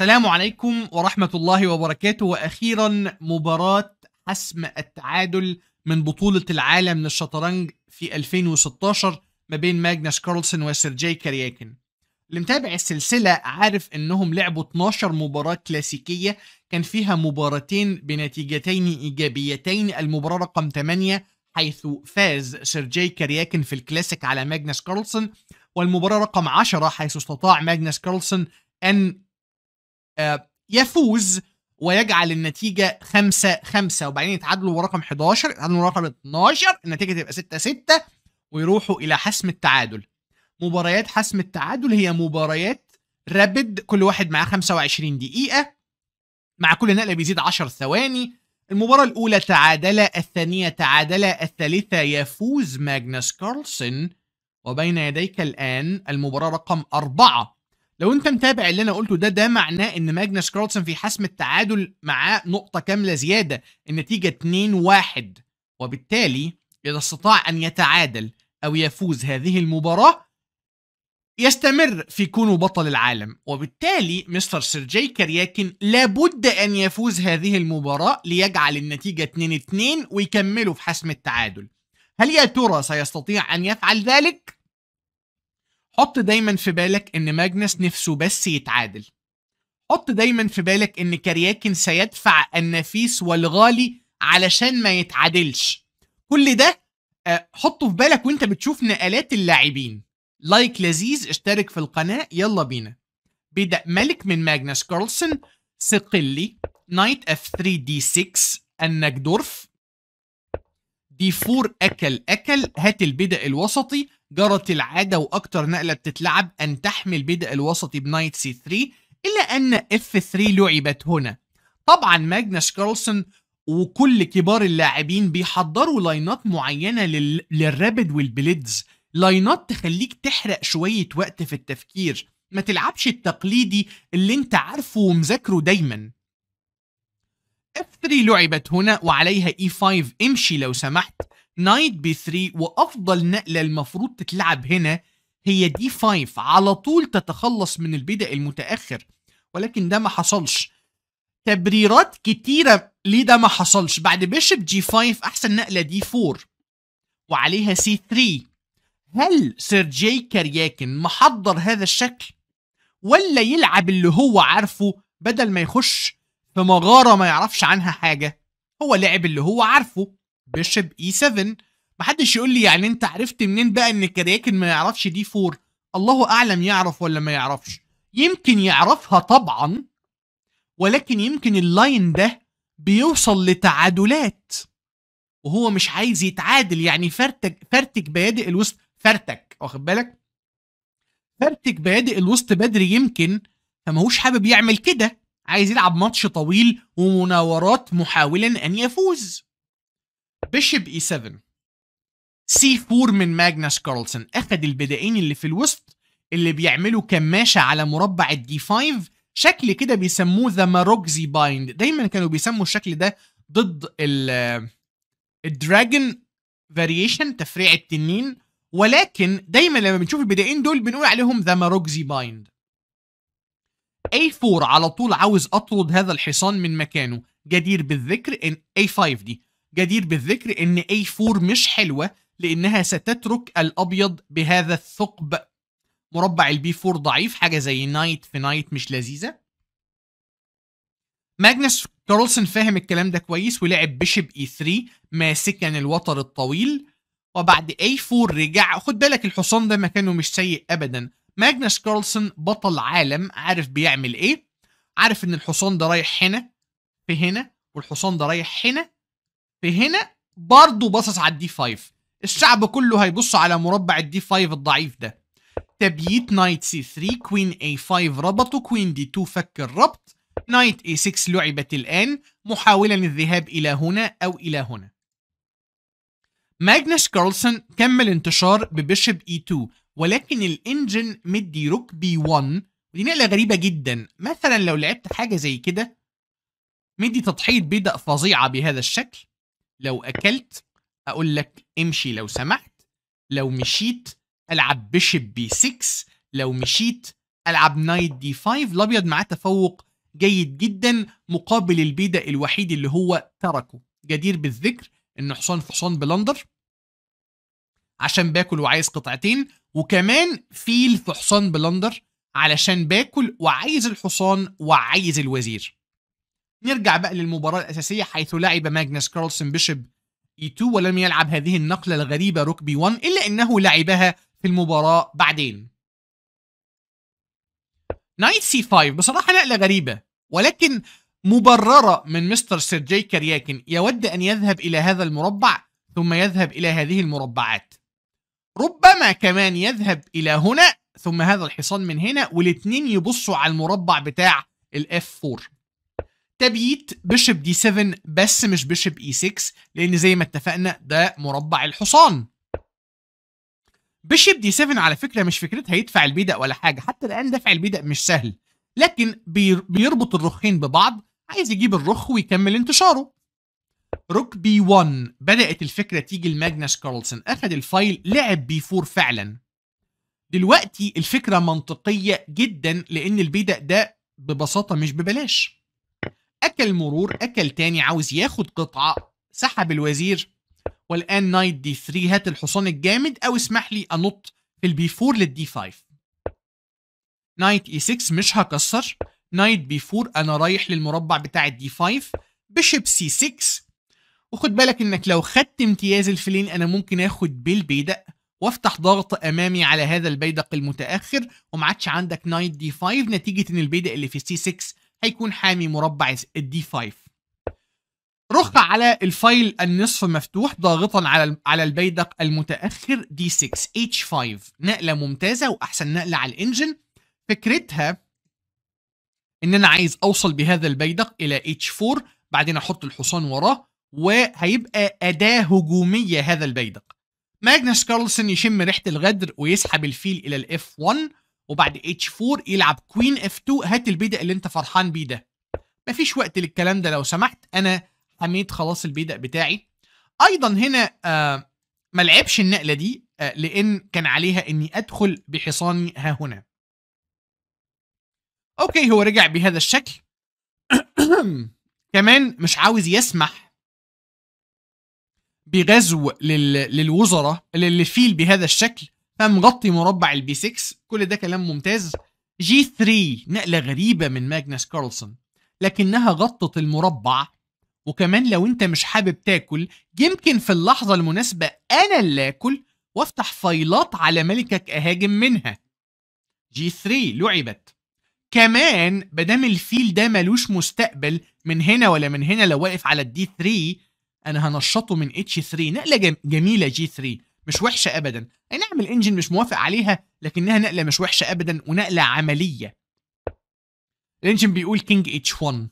السلام عليكم ورحمة الله وبركاته وأخيرا مباراة حسم التعادل من بطولة العالم للشطرنج في 2016 ما بين ماجنس كارلسون وسيرجي كارياكن اللي متابع السلسلة عارف انهم لعبوا 12 مباراة كلاسيكية كان فيها مباراتين بنتيجتين ايجابيتين المباراة رقم 8 حيث فاز سيرجي كارياكن في الكلاسيك على ماجنس كارلسون والمباراة رقم 10 حيث استطاع ماجنس كارلسون أن آه، يفوز ويجعل النتيجه 5 5 وبعدين يتعادلوا ورقم رقم 11 يتعادلوا ورقم رقم 12 النتيجه تبقى 6 6 ويروحوا الى حسم التعادل مباريات حسم التعادل هي مباريات رابد كل واحد معاه 25 دقيقه مع كل نقله بيزيد 10 ثواني المباراة الأولى تعادل الثانية تعادل الثالثة يفوز ماجنس كارلسن وبين يديك الآن المباراة رقم أربعة لو انت متابع اللي انا قلته ده ده معناه ان ماجنس كارلسن في حسم التعادل معاه نقطه كامله زياده النتيجه 2-1 وبالتالي اذا استطاع ان يتعادل او يفوز هذه المباراه يستمر في كونه بطل العالم وبالتالي مستر سيرجي كرياكن لابد ان يفوز هذه المباراه ليجعل النتيجه 2-2 ويكملوا في حسم التعادل هل يا ترى سيستطيع ان يفعل ذلك حط دايما في بالك ان ماجنس نفسه بس يتعادل حط دايما في بالك ان كرياكن سيدفع النفيس والغالي علشان ما يتعادلش كل ده آه، حطه في بالك وانت بتشوف نقلات اللاعبين لايك لذيذ اشترك في القناة يلا بينا بدأ ملك من ماجنس كارلسون سقلي نايت اف 3 دي 6 النجدورف دي 4 اكل اكل هات البدأ الوسطي جرت العادة وأكتر نقلة بتتلعب أن تحمل بدء الوسطي بنايت سي 3 إلا أن اف 3 لعبت هنا طبعا ماجنس كارلسون وكل كبار اللاعبين بيحضروا لاينات معينة لل... للرابد والبليدز لاينات تخليك تحرق شوية وقت في التفكير ما تلعبش التقليدي اللي انت عارفه ومذاكره دايما F3 لعبت هنا وعليها E5 امشي لو سمحت نايت بي 3 وافضل نقله المفروض تتلعب هنا هي دي 5 على طول تتخلص من البدء المتاخر ولكن ده ما حصلش تبريرات كتيره ليه ده ما حصلش بعد بيشب جي 5 احسن نقله دي 4 وعليها سي 3 هل سيرجي كارياكن محضر هذا الشكل ولا يلعب اللي هو عارفه بدل ما يخش في مغاره ما يعرفش عنها حاجه هو لعب اللي هو عارفه بيشب اي 7 محدش يقول لي يعني انت عرفت منين بقى ان كرياكن ما يعرفش دي 4 الله اعلم يعرف ولا ما يعرفش يمكن يعرفها طبعا ولكن يمكن اللاين ده بيوصل لتعادلات وهو مش عايز يتعادل يعني فرتك فرتك بادئ الوسط فرتك واخد بالك فرتك بادئ الوسط بدري يمكن فماهوش حابب يعمل كده عايز يلعب ماتش طويل ومناورات محاولا ان يفوز بيشب اي 7 سي 4 من ماجنس كارلسون اخد البدائين اللي في الوسط اللي بيعملوا كماشه على مربع الدي 5 شكل كده بيسموه ذا ماروكزي بايند دايما كانوا بيسموا الشكل ده ضد ال الدراجون فاريشن تفريع التنين ولكن دايما لما بنشوف البدائين دول بنقول عليهم ذا ماروكزي بايند A4 على طول عاوز اطرد هذا الحصان من مكانه جدير بالذكر ان A5 دي جدير بالذكر ان A4 مش حلوة لانها ستترك الابيض بهذا الثقب مربع البي 4 ضعيف حاجة زي نايت في نايت مش لذيذة ماجنس كارلسون فاهم الكلام ده كويس ولعب بيشب اي 3 ماسكا الوتر الطويل وبعد اي 4 رجع خد بالك الحصان ده مكانه مش سيء ابدا ماجنس كارلسون بطل عالم عارف بيعمل ايه عارف ان الحصان ده رايح هنا في هنا والحصان ده رايح هنا هنا برضه باصص على الدي 5 الشعب كله هيبص على مربع الدي 5 الضعيف ده تبييت نايت سي 3 كوين اي 5 ربطه كوين دي 2 فك الربط نايت اي 6 لعبت الآن محاولا الذهاب إلى هنا أو إلى هنا ماجنس كارلسون كمل انتشار ببيشب اي 2 ولكن الانجن مدي روك بي 1 ودي نقلة غريبة جدا مثلا لو لعبت حاجة زي كده مدي تضحية بيدق فظيعة بهذا الشكل لو اكلت اقول لك امشي لو سمحت لو مشيت العب بيشب بي 6 لو مشيت العب نايت دي 5 الابيض معاه تفوق جيد جدا مقابل البيدا الوحيد اللي هو تركه جدير بالذكر انه حصان في حصان بلندر عشان باكل وعايز قطعتين وكمان فيل في حصان بلندر علشان باكل وعايز الحصان وعايز الوزير نرجع بقى للمباراة الأساسية حيث لعب ماجنس كارلسون بيشب اي e 2 ولم يلعب هذه النقلة الغريبة ركبي 1 إلا أنه لعبها في المباراة بعدين نايت سي 5 بصراحة نقلة غريبة ولكن مبررة من مستر سيرجي كرياكن يود أن يذهب إلى هذا المربع ثم يذهب إلى هذه المربعات ربما كمان يذهب إلى هنا ثم هذا الحصان من هنا والاثنين يبصوا على المربع بتاع الاف 4 تبييت بشب دي 7 بس مش بشب اي e 6 لان زي ما اتفقنا ده مربع الحصان بشب دي 7 على فكره مش فكرتها يدفع البيدق ولا حاجه حتى الان دفع البيدق مش سهل لكن بيربط الرخين ببعض عايز يجيب الرخ ويكمل انتشاره روك بي 1 بدات الفكره تيجي لماجنس كارلسون اخذ الفايل لعب بي 4 فعلا دلوقتي الفكره منطقيه جدا لان البيدق ده ببساطه مش ببلاش اكل مرور اكل تاني عاوز ياخد قطعه سحب الوزير والان نايت دي 3 هات الحصان الجامد او اسمح لي انط في البي 4 للدي 5 نايت اي 6 مش هكسر نايت بي 4 انا رايح للمربع بتاع الدي 5 بشيب سي 6 وخد بالك انك لو خدت امتياز الفلين انا ممكن اخد بالبيدق وافتح ضغط امامي على هذا البيدق المتاخر وما عادش عندك نايت دي 5 نتيجه ان البيدق اللي في سي 6 هيكون حامي مربع الدي 5 رخ على الفايل النصف مفتوح ضاغطا على على البيدق المتاخر دي 6 اتش 5 نقله ممتازه واحسن نقله على الانجن فكرتها ان انا عايز اوصل بهذا البيدق الى اتش 4 بعدين احط الحصان وراه وهيبقى اداه هجوميه هذا البيدق ماجنس كارلسون يشم ريحه الغدر ويسحب الفيل الى الاف 1 وبعد اتش 4 يلعب كوين اف 2 هات البيدق اللي انت فرحان بيه ده مفيش وقت للكلام ده لو سمحت انا حميت خلاص البيدق بتاعي ايضا هنا آه ما لعبش النقله دي آه لان كان عليها اني ادخل بحصاني ها هنا اوكي هو رجع بهذا الشكل كمان مش عاوز يسمح بغزو لل... للوزراء للفيل بهذا الشكل فمغطي مربع البي 6 كل ده كلام ممتاز جي 3 نقلة غريبة من ماجنس كارلسون لكنها غطت المربع وكمان لو انت مش حابب تاكل يمكن في اللحظة المناسبة انا اللي اكل وافتح فايلات على ملكك اهاجم منها جي 3 لعبت كمان مادام الفيل ده ملوش مستقبل من هنا ولا من هنا لو واقف على الدي 3 انا هنشطه من اتش 3 نقله جميله جي 3 مش وحشه ابدا اي نعم الانجن مش موافق عليها لكنها نقله مش وحشه ابدا ونقله عمليه الانجن بيقول كينج اتش 1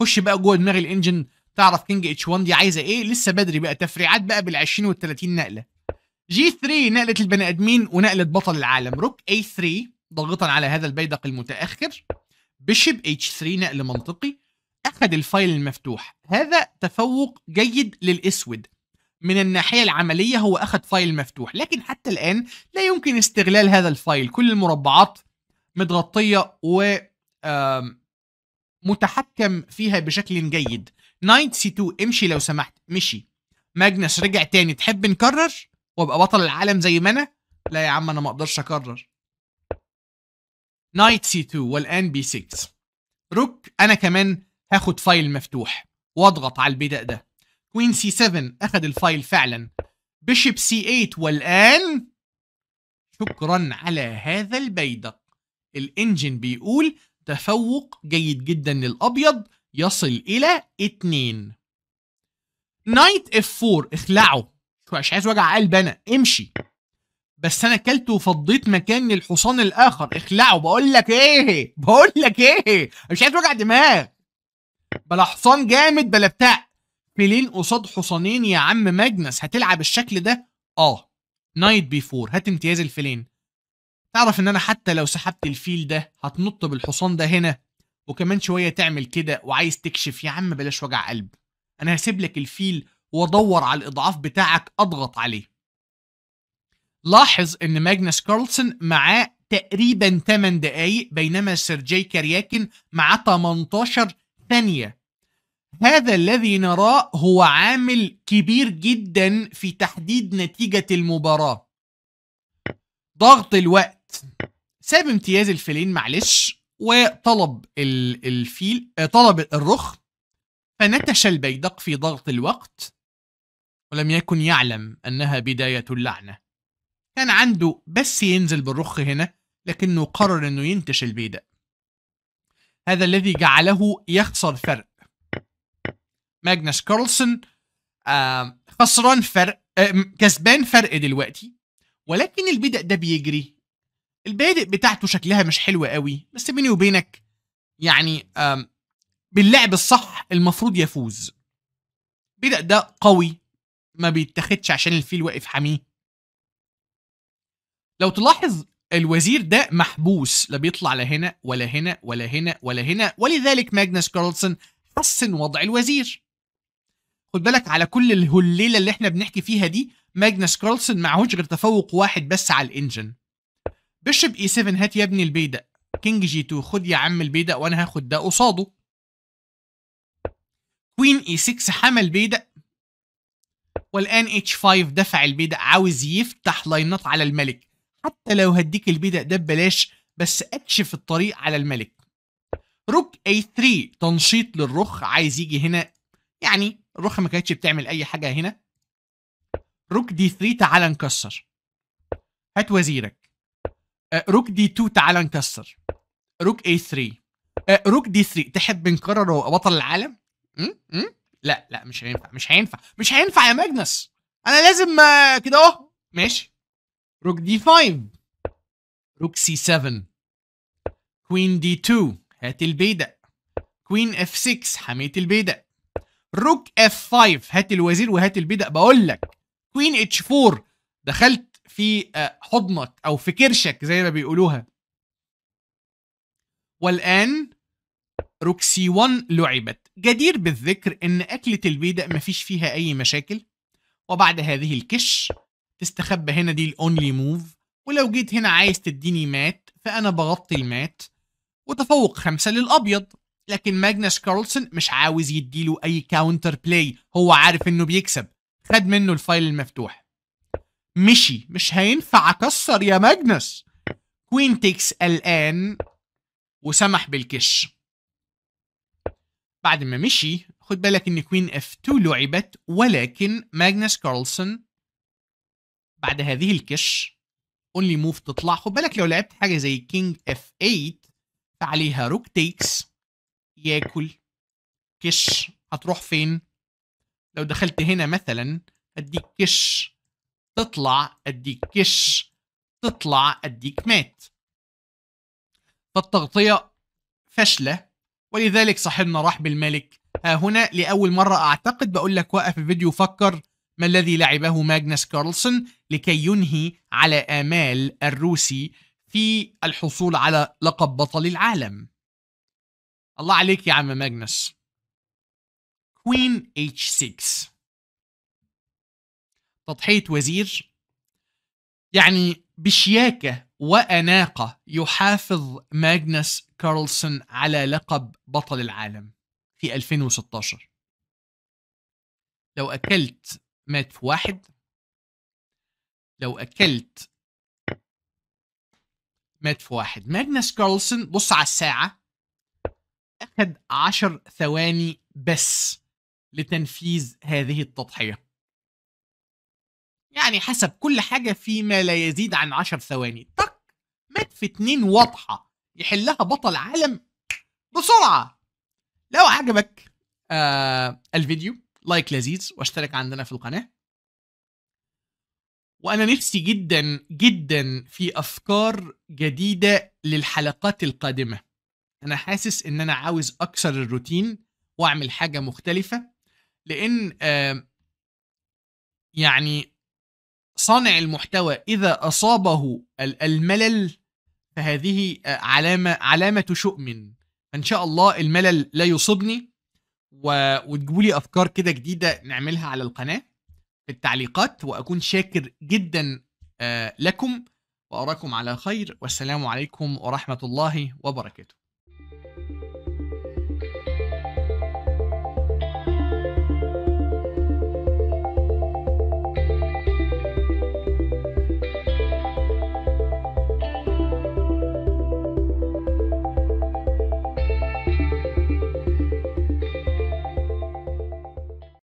خش بقى جوه دماغ الانجن تعرف كينج اتش 1 دي عايزه ايه لسه بدري بقى تفريعات بقى بال 20 وال 30 نقله جي 3 نقله البني ادمين ونقله بطل العالم روك اي 3 ضاغطا على هذا البيدق المتاخر بيشب اتش 3 نقل منطقي اخذ الفايل المفتوح هذا تفوق جيد للاسود من الناحية العملية هو أخذ فايل مفتوح لكن حتى الآن لا يمكن استغلال هذا الفايل كل المربعات متغطية و متحكم فيها بشكل جيد نايت سي 2 امشي لو سمحت مشي ماجنس رجع تاني تحب نكرر وابقى بطل العالم زي ما انا لا يا عم انا ما اقدرش اكرر نايت سي 2 والان بي 6 روك انا كمان هاخد فايل مفتوح واضغط على البداء ده كوين سي 7 اخذ الفايل فعلا بشب سي 8 والان شكرا على هذا البيدق الانجن بيقول تفوق جيد جدا للابيض يصل الى 2 نايت اف 4 اخلعه مش عايز وجع قلب انا امشي بس انا كلت وفضيت مكان للحصان الاخر اخلعه بقول لك ايه بقول لك ايه مش عايز وجع دماغ بلا حصان جامد بلا بتاع فيلين قصاد حصانين يا عم ماجنس هتلعب الشكل ده اه نايت بي فور هات امتياز الفيلين تعرف ان انا حتى لو سحبت الفيل ده هتنط بالحصان ده هنا وكمان شويه تعمل كده وعايز تكشف يا عم بلاش وجع قلب انا هسيب لك الفيل وادور على الاضعاف بتاعك اضغط عليه لاحظ ان ماجنس كارلسون معاه تقريبا 8 دقايق بينما سيرجي كارياكن معاه 18 ثانيه هذا الذي نراه هو عامل كبير جدا في تحديد نتيجة المباراة ضغط الوقت ساب امتياز الفيلين معلش وطلب الفيل طلب الرخ فنتش البيدق في ضغط الوقت ولم يكن يعلم أنها بداية اللعنة كان عنده بس ينزل بالرخ هنا لكنه قرر أنه ينتش البيدق هذا الذي جعله يخسر فرق ماجنس آه، كارلسون خسران فرق آه، كسبان فرق دلوقتي ولكن البدأ ده بيجري البادئ بتاعته شكلها مش حلوة قوي بس بيني وبينك يعني آه، باللعب الصح المفروض يفوز بدأ ده قوي ما بيتاخدش عشان الفيل واقف حميه لو تلاحظ الوزير ده محبوس لا بيطلع لا هنا ولا هنا ولا هنا ولا هنا ولذلك ماجنس كارلسون حسن وضع الوزير خد بالك على كل الهليله اللي احنا بنحكي فيها دي ماجنس كارلسن معهوش غير تفوق واحد بس على الانجن بيشب اي 7 هات يا ابني البيدق كينج جي 2 خد يا عم البيدق وانا هاخد ده قصاده كوين اي 6 حمى البيدق والان اتش 5 دفع البيدق عاوز يفتح لاينات على الملك حتى لو هديك البيدق ده ببلاش بس اكشف الطريق على الملك روك اي 3 تنشيط للرخ عايز يجي هنا يعني الرخ ما كانتش بتعمل اي حاجه هنا روك دي 3 تعالى نكسر هات وزيرك آه، روك دي 2 تعالى نكسر روك اي 3 آه، روك دي 3 تحب نكرر بطل العالم م? م? لا لا مش هينفع مش هينفع مش هينفع يا ماجنس انا لازم آه، كده اهو ماشي روك دي 5 روك سي 7 كوين دي 2 هات البيدق كوين اف 6 حميت البيدق روك اف 5 هات الوزير وهات البيدق بقول لك كوين اتش 4 دخلت في آه، حضنك او في كرشك زي ما بيقولوها والان روك سي 1 لعبت جدير بالذكر ان اكله البيدق مفيش فيها اي مشاكل وبعد هذه الكش تستخبى هنا دي الاونلي موف ولو جيت هنا عايز تديني مات فانا بغطي المات وتفوق خمسة للابيض لكن ماجنس كارلسون مش عاوز يديله اي كاونتر بلاي هو عارف انه بيكسب خد منه الفايل المفتوح مشي مش هينفع اكسر يا ماجنس كوين تيكس الان وسمح بالكش بعد ما مشي خد بالك ان كوين اف 2 لعبت ولكن ماجنس كارلسون بعد هذه الكش اونلي موف تطلع خد بالك لو لعبت حاجه زي كينج اف 8 فعليها روك تيكس ياكل كش هتروح فين لو دخلت هنا مثلا اديك كش تطلع اديك كش تطلع اديك مات فالتغطية فاشلة ولذلك صاحبنا راح بالملك ها هنا لأول مرة أعتقد بقول لك وقف الفيديو فكر ما الذي لعبه ماجنس كارلسون لكي ينهي على آمال الروسي في الحصول على لقب بطل العالم الله عليك يا عم ماجنس كوين اتش 6 تضحية وزير يعني بشياكة وأناقة يحافظ ماجنس كارلسون على لقب بطل العالم في 2016 لو أكلت مات في واحد لو أكلت مات في واحد ماجنس كارلسون بص على الساعة أخذ عشر ثواني بس لتنفيذ هذه التضحية يعني حسب كل حاجة فيما لا يزيد عن عشر ثواني تك مات في اتنين واضحة يحلها بطل عالم بسرعة لو عجبك آه الفيديو لايك لذيذ واشترك عندنا في القناة وأنا نفسي جدا جدا في أفكار جديدة للحلقات القادمة انا حاسس ان انا عاوز اكسر الروتين واعمل حاجه مختلفه لان يعني صانع المحتوى اذا اصابه الملل فهذه آه، علامه علامه شؤم فان شاء الله الملل لا يصيبني وتجيبوا لي افكار كده جديده نعملها على القناه في التعليقات واكون شاكر جدا آه، لكم واراكم على خير والسلام عليكم ورحمه الله وبركاته